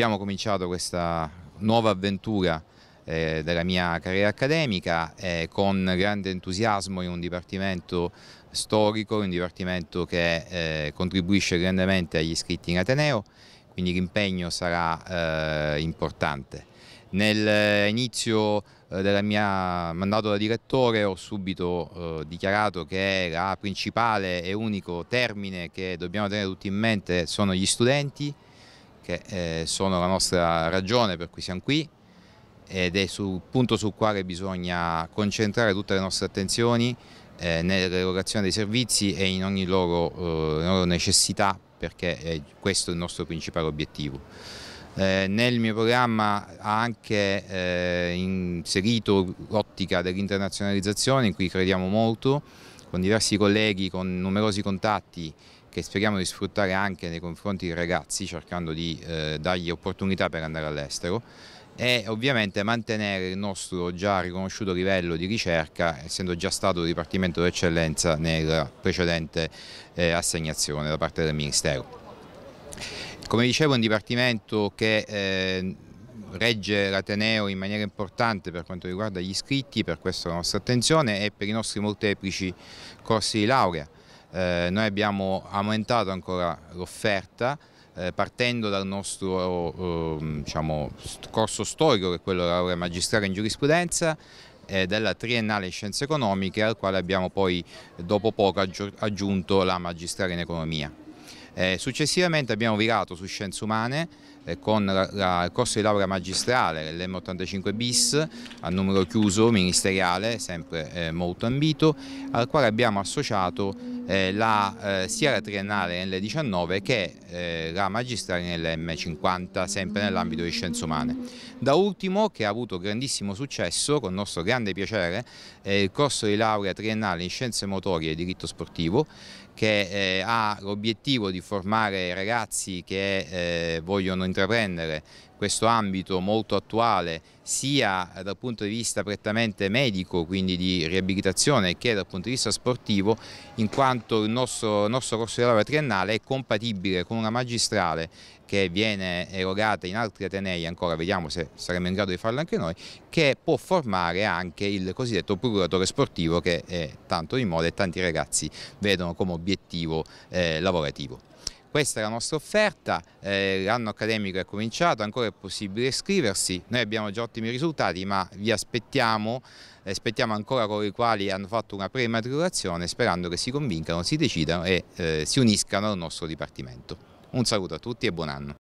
Abbiamo cominciato questa nuova avventura eh, della mia carriera accademica eh, con grande entusiasmo in un dipartimento storico, un dipartimento che eh, contribuisce grandemente agli iscritti in Ateneo, quindi l'impegno sarà eh, importante. Nell'inizio eh, del mio mandato da direttore ho subito dichiarato che la principale e unico termine che dobbiamo tenere tutti in mente sono gli studenti, che eh, sono la nostra ragione per cui siamo qui ed è sul punto sul quale bisogna concentrare tutte le nostre attenzioni eh, nell'erogazione dei servizi e in ogni loro, eh, loro necessità perché questo è il nostro principale obiettivo. Eh, nel mio programma ha anche eh, inserito l'ottica dell'internazionalizzazione in cui crediamo molto con diversi colleghi, con numerosi contatti che speriamo di sfruttare anche nei confronti dei ragazzi cercando di eh, dargli opportunità per andare all'estero e ovviamente mantenere il nostro già riconosciuto livello di ricerca essendo già stato dipartimento d'eccellenza nella precedente eh, assegnazione da parte del Ministero. Come dicevo è un dipartimento che eh, regge l'Ateneo in maniera importante per quanto riguarda gli iscritti, per questo la nostra attenzione e per i nostri molteplici corsi di laurea eh, noi abbiamo aumentato ancora l'offerta eh, partendo dal nostro eh, diciamo, corso storico che è quello della laurea magistrale in giurisprudenza eh, della triennale in scienze economiche al quale abbiamo poi dopo poco aggiunto la magistrale in economia. Eh, successivamente abbiamo virato su scienze umane con il corso di laurea magistrale, l'M85 bis, a numero chiuso ministeriale, sempre molto ambito, al quale abbiamo associato eh, la, eh, sia la triennale nell'L19 che eh, la magistrale nell'M50, sempre nell'ambito di scienze umane. Da ultimo, che ha avuto grandissimo successo, con nostro grande piacere, è il corso di laurea triennale in scienze motorie e diritto sportivo, che eh, ha l'obiettivo di formare ragazzi che eh, vogliono intraprendere questo ambito molto attuale sia eh, dal punto di vista prettamente medico, quindi di riabilitazione, che dal punto di vista sportivo, in quanto il nostro, il nostro corso di laurea triennale è compatibile con una magistrale che viene erogata in altri atenei, ancora vediamo se saremo in grado di farlo anche noi, che può formare anche il cosiddetto procuratore sportivo che è tanto di moda e tanti ragazzi vedono come obiettivo eh, lavorativo. Questa è la nostra offerta, eh, l'anno accademico è cominciato, ancora è possibile iscriversi, noi abbiamo già ottimi risultati ma vi aspettiamo, eh, aspettiamo ancora coloro i quali hanno fatto una prematricolazione sperando che si convincano, si decidano e eh, si uniscano al nostro Dipartimento. Un saluto a tutti e buon anno.